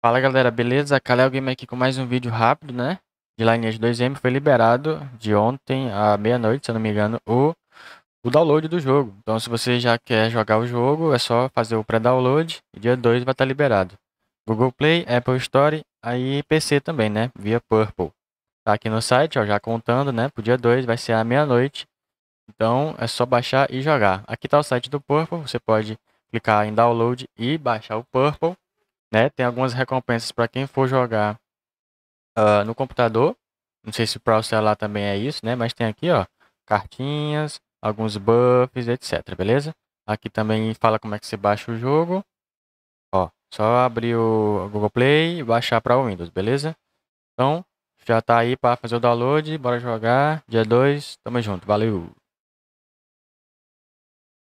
Fala galera, beleza? Kalel Game aqui com mais um vídeo rápido, né? De Lineage 2M foi liberado de ontem à meia-noite, se eu não me engano, o, o download do jogo. Então se você já quer jogar o jogo, é só fazer o pré-download e dia 2 vai estar liberado. Google Play, Apple Store, aí PC também, né? Via Purple. Tá aqui no site, ó, já contando, né? Pro dia 2 vai ser à meia-noite. Então é só baixar e jogar. Aqui tá o site do Purple, você pode clicar em download e baixar o Purple né? Tem algumas recompensas para quem for jogar uh, no computador. Não sei se para o celular também é isso, né? Mas tem aqui, ó, cartinhas, alguns buffs, etc, beleza? Aqui também fala como é que se baixa o jogo. Ó, só abrir o Google Play e baixar para o Windows, beleza? Então, já tá aí para fazer o download, bora jogar. Dia 2, tamo junto, valeu!